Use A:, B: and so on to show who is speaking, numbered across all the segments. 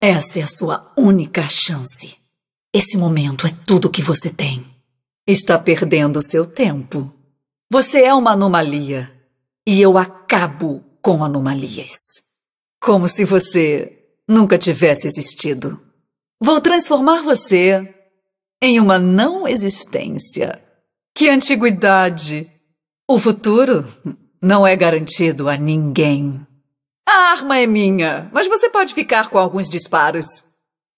A: Essa é a sua única chance. Esse momento é tudo que você tem. Está perdendo seu tempo. Você é uma anomalia. E eu acabo com anomalias. Como se você nunca tivesse existido. Vou transformar você em uma não existência. Que antiguidade! O futuro não é garantido a ninguém. A arma é minha, mas você pode ficar com alguns disparos.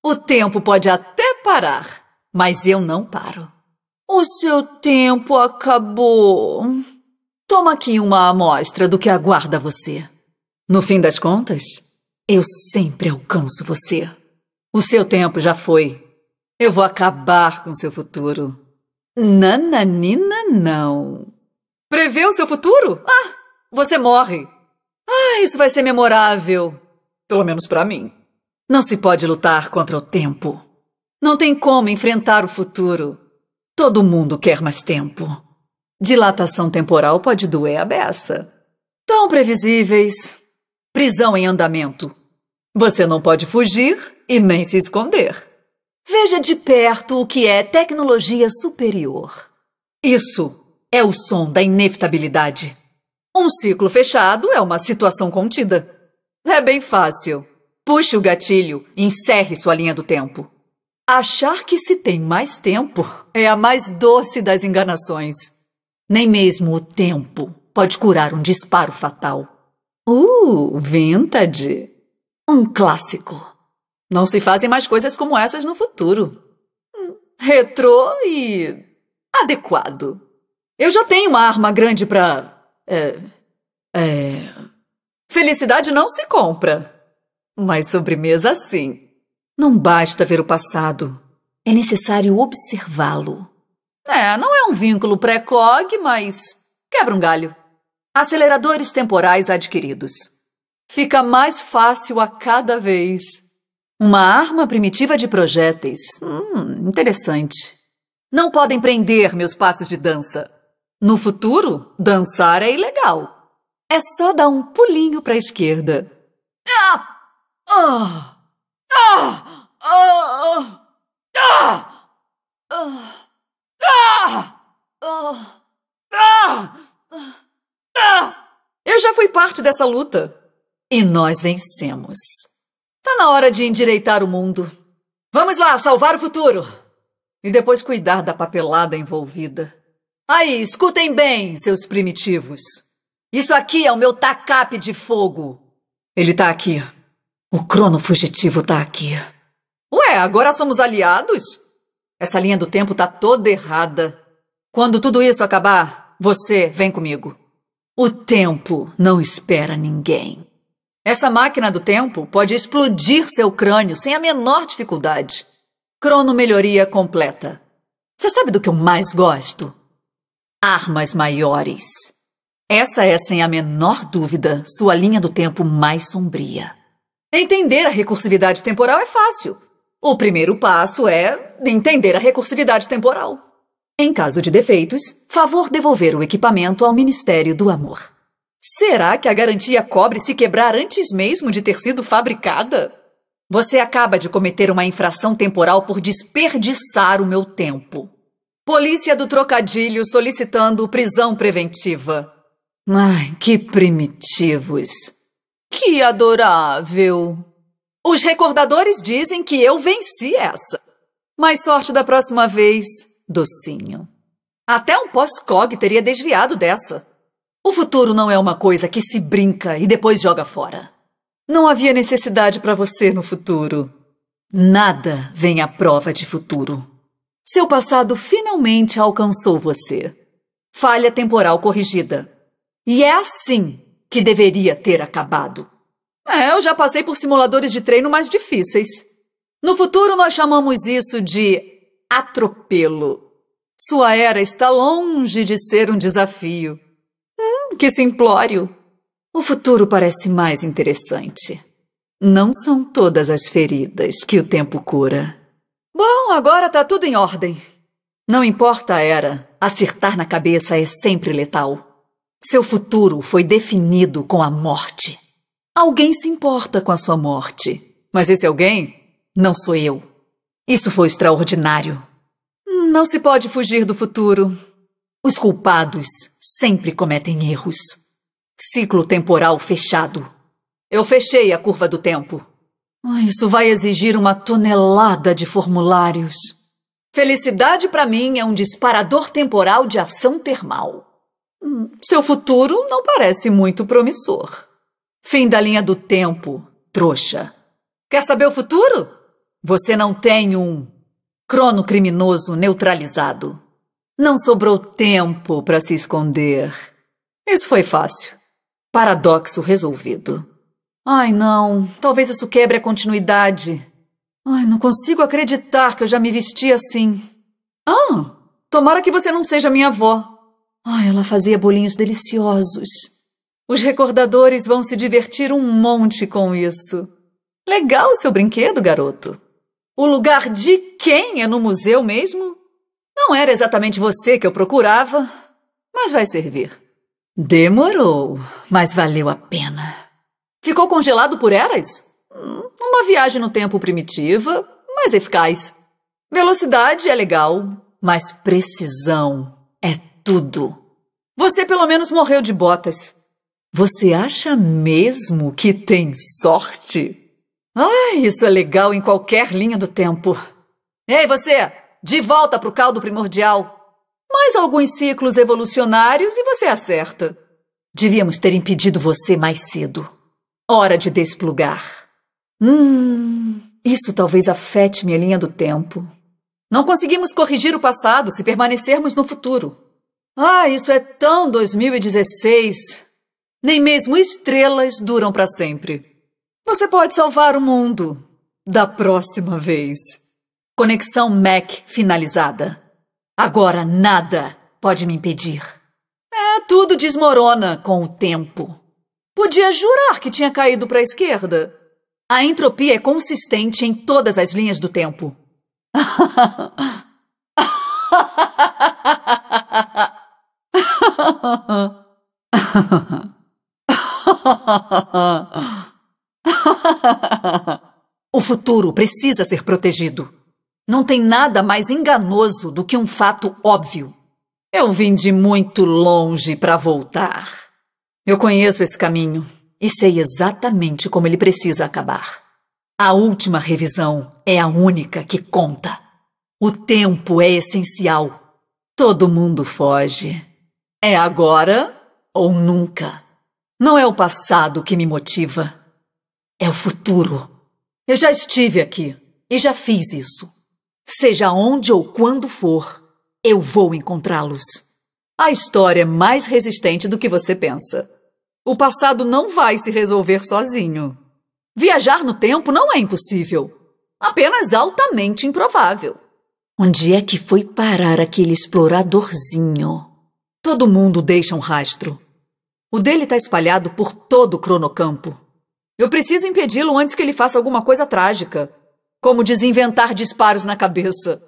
A: O tempo pode até parar, mas eu não paro. O seu tempo acabou. Toma aqui uma amostra do que aguarda você. No fim das contas, eu sempre alcanço você. O seu tempo já foi. Eu vou acabar com seu futuro. Nananina não. Prevê o seu futuro? Ah, você morre. Ah, isso vai ser memorável. Pelo menos para mim. Não se pode lutar contra o tempo. Não tem como enfrentar o futuro. Todo mundo quer mais tempo. Dilatação temporal pode doer a beça. Tão previsíveis. Prisão em andamento. Você não pode fugir e nem se esconder. Veja de perto o que é tecnologia superior. Isso é o som da inevitabilidade. Um ciclo fechado é uma situação contida. É bem fácil. Puxe o gatilho e encerre sua linha do tempo. Achar que se tem mais tempo é a mais doce das enganações. Nem mesmo o tempo pode curar um disparo fatal. Uh, vintage! Um clássico. Não se fazem mais coisas como essas no futuro. Hum, retrô e. adequado. Eu já tenho uma arma grande para é, é. Felicidade não se compra, mas sobremesa sim. Não basta ver o passado, é necessário observá-lo. É, não é um vínculo pré-cog, mas quebra um galho. Aceleradores temporais adquiridos. Fica mais fácil a cada vez. Uma arma primitiva de projéteis. Hum, interessante. Não podem prender meus passos de dança. No futuro, dançar é ilegal. É só dar um pulinho para a esquerda. Ah! Ah! Ah! Ah! Ah! Ah! Ah! Ah! Ah! Ah! Eu já fui parte dessa luta. E nós vencemos. Tá na hora de endireitar o mundo. Vamos lá, salvar o futuro. E depois cuidar da papelada envolvida. Aí, escutem bem, seus primitivos. Isso aqui é o meu tacape de fogo. Ele tá aqui. O crono fugitivo tá aqui. Ué, agora somos aliados? Essa linha do tempo tá toda errada. Quando tudo isso acabar, você vem comigo. O tempo não espera ninguém. Essa máquina do tempo pode explodir seu crânio sem a menor dificuldade. Crono melhoria completa. Você sabe do que eu mais gosto? armas maiores. Essa é, sem a menor dúvida, sua linha do tempo mais sombria. Entender a recursividade temporal é fácil. O primeiro passo é entender a recursividade temporal. Em caso de defeitos, favor devolver o equipamento ao Ministério do Amor. Será que a garantia cobre se quebrar antes mesmo de ter sido fabricada? Você acaba de cometer uma infração temporal por desperdiçar o meu tempo. Polícia do Trocadilho solicitando prisão preventiva. Ai, que primitivos. Que adorável. Os recordadores dizem que eu venci essa. Mais sorte da próxima vez, docinho. Até um pós-cog teria desviado dessa. O futuro não é uma coisa que se brinca e depois joga fora. Não havia necessidade para você no futuro. Nada vem à prova de futuro. Seu passado finalmente alcançou você. Falha temporal corrigida. E é assim que deveria ter acabado. É, eu já passei por simuladores de treino mais difíceis. No futuro, nós chamamos isso de atropelo. Sua era está longe de ser um desafio. Hum, que simplório! O futuro parece mais interessante. Não são todas as feridas que o tempo cura. Bom, agora tá tudo em ordem. Não importa a era, acertar na cabeça é sempre letal. Seu futuro foi definido com a morte. Alguém se importa com a sua morte, mas esse alguém não sou eu. Isso foi extraordinário. Não se pode fugir do futuro. Os culpados sempre cometem erros. Ciclo temporal fechado. Eu fechei a curva do tempo. Isso vai exigir uma tonelada de formulários. Felicidade para mim é um disparador temporal de ação termal. Hum, seu futuro não parece muito promissor. Fim da linha do tempo, trouxa. Quer saber o futuro? Você não tem um crono criminoso neutralizado. Não sobrou tempo para se esconder. Isso foi fácil. Paradoxo resolvido. Ai, não. Talvez isso quebre a continuidade. Ai, não consigo acreditar que eu já me vesti assim. Ah, tomara que você não seja minha avó. Ai, ela fazia bolinhos deliciosos. Os recordadores vão se divertir um monte com isso. Legal o seu brinquedo, garoto. O lugar de quem é no museu mesmo? Não era exatamente você que eu procurava, mas vai servir. Demorou, mas valeu a pena. Ficou congelado por eras? Uma viagem no tempo primitiva, mas eficaz. Velocidade é legal, mas precisão é tudo. Você pelo menos morreu de botas. Você acha mesmo que tem sorte? Ai, ah, isso é legal em qualquer linha do tempo. Ei, você! De volta pro caldo primordial! Mais alguns ciclos evolucionários e você acerta. Devíamos ter impedido você mais cedo. Hora de desplugar. Hum, isso talvez afete minha linha do tempo. Não conseguimos corrigir o passado se permanecermos no futuro. Ah, isso é tão 2016. Nem mesmo estrelas duram para sempre. Você pode salvar o mundo da próxima vez. Conexão Mac finalizada. Agora nada pode me impedir. É, tudo desmorona com o tempo. Podia jurar que tinha caído para a esquerda. A entropia é consistente em todas as linhas do tempo. O futuro precisa ser protegido. Não tem nada mais enganoso do que um fato óbvio. Eu vim de muito longe para voltar. Eu conheço esse caminho e sei exatamente como ele precisa acabar. A última revisão é a única que conta. O tempo é essencial. Todo mundo foge. É agora ou nunca. Não é o passado que me motiva, é o futuro. Eu já estive aqui e já fiz isso. Seja onde ou quando for, eu vou encontrá-los a história é mais resistente do que você pensa. O passado não vai se resolver sozinho. Viajar no tempo não é impossível, apenas altamente improvável. Onde é que foi parar aquele exploradorzinho? Todo mundo deixa um rastro. O dele está espalhado por todo o cronocampo. Eu preciso impedi-lo antes que ele faça alguma coisa trágica, como desinventar disparos na cabeça.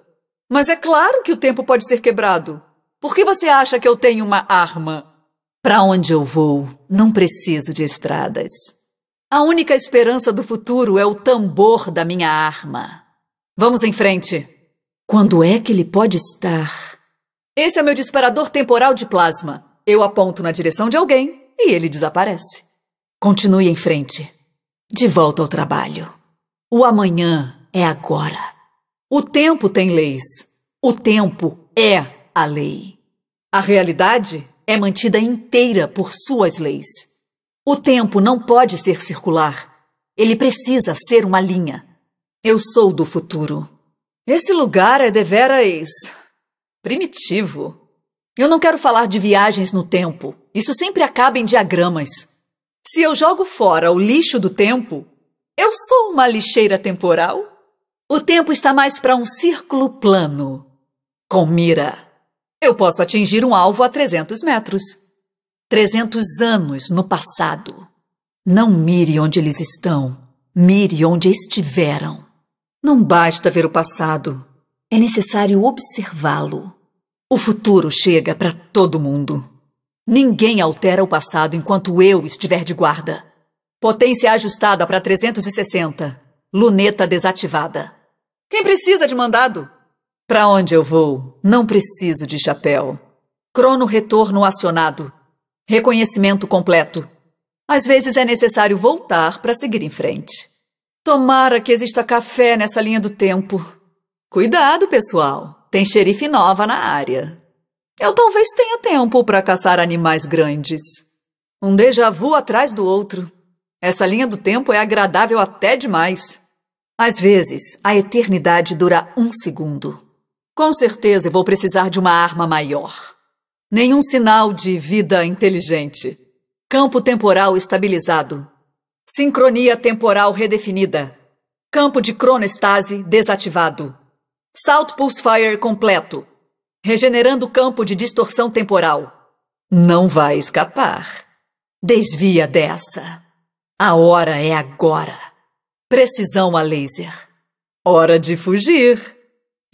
A: Mas é claro que o tempo pode ser quebrado. Por que você acha que eu tenho uma arma? Para onde eu vou, não preciso de estradas. A única esperança do futuro é o tambor da minha arma. Vamos em frente. Quando é que ele pode estar? Esse é meu disparador temporal de plasma. Eu aponto na direção de alguém e ele desaparece. Continue em frente. De volta ao trabalho. O amanhã é agora. O tempo tem leis. O tempo é a lei. A realidade é mantida inteira por suas leis. O tempo não pode ser circular. Ele precisa ser uma linha. Eu sou do futuro. Esse lugar é deveras primitivo. Eu não quero falar de viagens no tempo. Isso sempre acaba em diagramas. Se eu jogo fora o lixo do tempo, eu sou uma lixeira temporal? O tempo está mais para um círculo plano, com mira. Eu posso atingir um alvo a 300 metros. 300 anos no passado. Não mire onde eles estão, mire onde estiveram. Não basta ver o passado, é necessário observá-lo. O futuro chega para todo mundo. Ninguém altera o passado enquanto eu estiver de guarda. Potência ajustada para 360. Luneta desativada. Quem precisa de mandado? Para onde eu vou, não preciso de chapéu. Crono retorno acionado. Reconhecimento completo. Às vezes é necessário voltar para seguir em frente. Tomara que exista café nessa linha do tempo. Cuidado, pessoal. Tem xerife nova na área. Eu talvez tenha tempo para caçar animais grandes. Um déjà vu atrás do outro. Essa linha do tempo é agradável até demais. Às vezes, a eternidade dura um segundo. Com certeza vou precisar de uma arma maior. Nenhum sinal de vida inteligente. Campo temporal estabilizado. Sincronia temporal redefinida. Campo de cronestase desativado. Salto fire completo. Regenerando campo de distorção temporal. Não vai escapar. Desvia dessa. A hora é agora. Precisão a laser. Hora de fugir.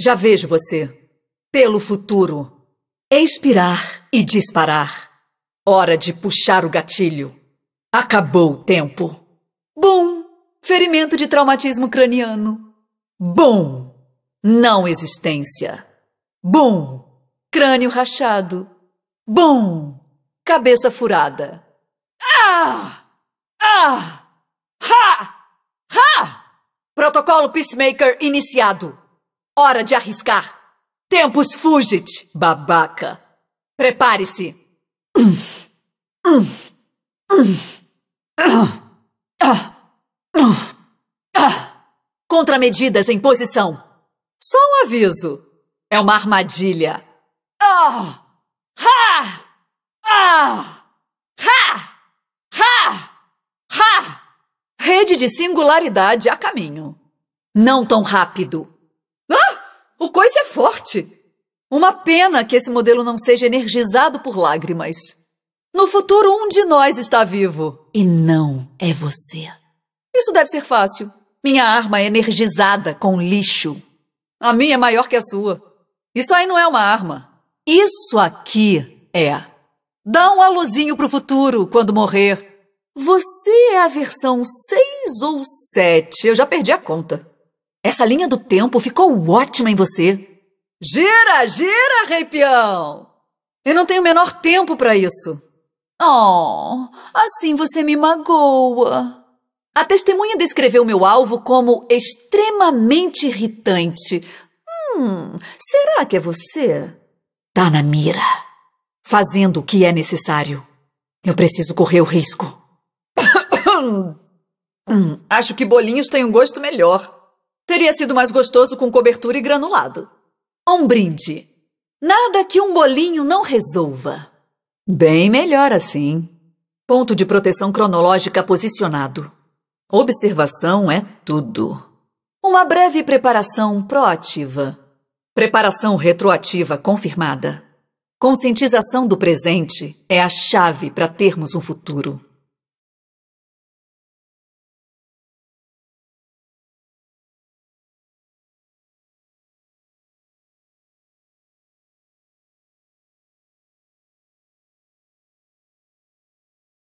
A: Já vejo você. Pelo futuro. Expirar e disparar. Hora de puxar o gatilho. Acabou o tempo. Bum! Ferimento de traumatismo craniano. Bum! Não existência. Bum! Crânio rachado. Bum! Cabeça furada. Ah! Ah! Ha! Ha! Protocolo Peacemaker iniciado. Hora de arriscar! Tempos fugit, babaca! Prepare-se! Contramedidas em posição. Só um aviso. É uma armadilha. Ah! Ah! Rede de singularidade a caminho. Não tão rápido. O coice é forte! Uma pena que esse modelo não seja energizado por lágrimas. No futuro, um de nós está vivo. E não é você. Isso deve ser fácil. Minha arma é energizada com lixo. A minha é maior que a sua. Isso aí não é uma arma. Isso aqui é. Dá um alôzinho pro futuro quando morrer. Você é a versão 6 ou 7, eu já perdi a conta. Essa linha do tempo ficou ótima em você. Gira, gira, rei peão! Eu não tenho o menor tempo para isso. Oh, assim você me magoa. A testemunha descreveu meu alvo como extremamente irritante. Hum, será que é você? Tá na mira. Fazendo o que é necessário. Eu preciso correr o risco. hum, acho que bolinhos têm um gosto melhor. Teria sido mais gostoso com cobertura e granulado. Um brinde. Nada que um bolinho não resolva. Bem melhor assim. Ponto de proteção cronológica posicionado. Observação é tudo. Uma breve preparação proativa. Preparação retroativa confirmada. Conscientização do presente é a chave para termos um futuro.